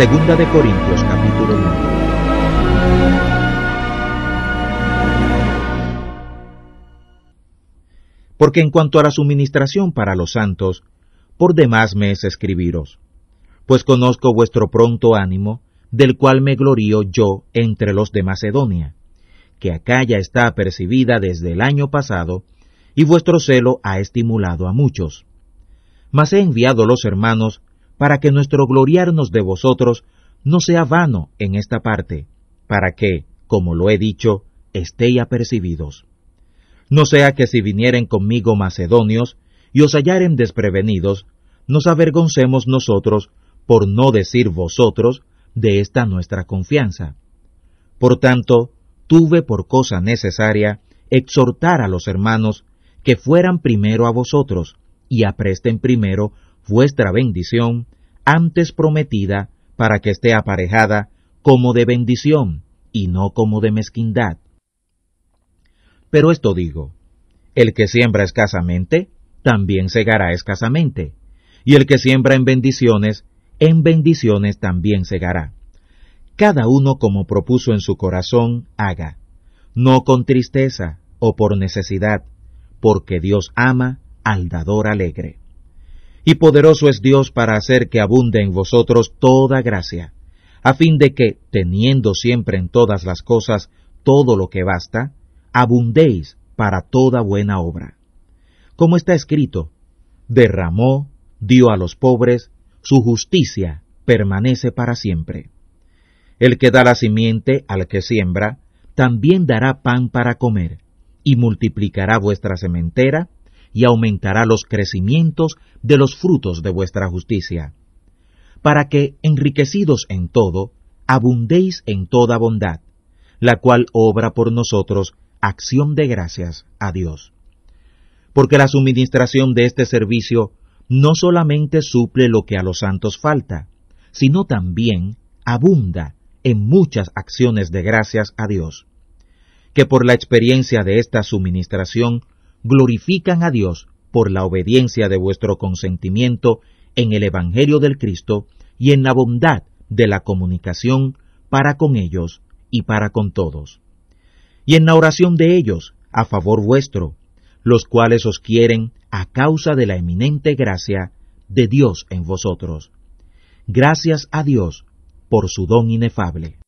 Segunda de Corintios capítulo 1. Porque en cuanto a la suministración para los santos, por demás me es escribiros, pues conozco vuestro pronto ánimo, del cual me glorío yo entre los de Macedonia, que acá ya está apercibida desde el año pasado, y vuestro celo ha estimulado a muchos. Mas he enviado los hermanos para que nuestro gloriarnos de vosotros no sea vano en esta parte, para que, como lo he dicho, estéis apercibidos. No sea que si vinieren conmigo macedonios y os hallaren desprevenidos, nos avergoncemos nosotros, por no decir vosotros, de esta nuestra confianza. Por tanto, tuve por cosa necesaria exhortar a los hermanos que fueran primero a vosotros y apresten primero vuestra bendición, antes prometida, para que esté aparejada como de bendición y no como de mezquindad. Pero esto digo, el que siembra escasamente, también segará escasamente, y el que siembra en bendiciones, en bendiciones también segará. Cada uno como propuso en su corazón, haga, no con tristeza o por necesidad, porque Dios ama al dador alegre y poderoso es Dios para hacer que abunde en vosotros toda gracia, a fin de que, teniendo siempre en todas las cosas todo lo que basta, abundéis para toda buena obra. Como está escrito, derramó, dio a los pobres, su justicia permanece para siempre. El que da la simiente al que siembra, también dará pan para comer, y multiplicará vuestra sementera y aumentará los crecimientos de los frutos de vuestra justicia, para que, enriquecidos en todo, abundéis en toda bondad, la cual obra por nosotros acción de gracias a Dios. Porque la suministración de este servicio no solamente suple lo que a los santos falta, sino también abunda en muchas acciones de gracias a Dios, que por la experiencia de esta suministración glorifican a Dios por la obediencia de vuestro consentimiento en el Evangelio del Cristo y en la bondad de la comunicación para con ellos y para con todos. Y en la oración de ellos, a favor vuestro, los cuales os quieren a causa de la eminente gracia de Dios en vosotros. Gracias a Dios por su don inefable.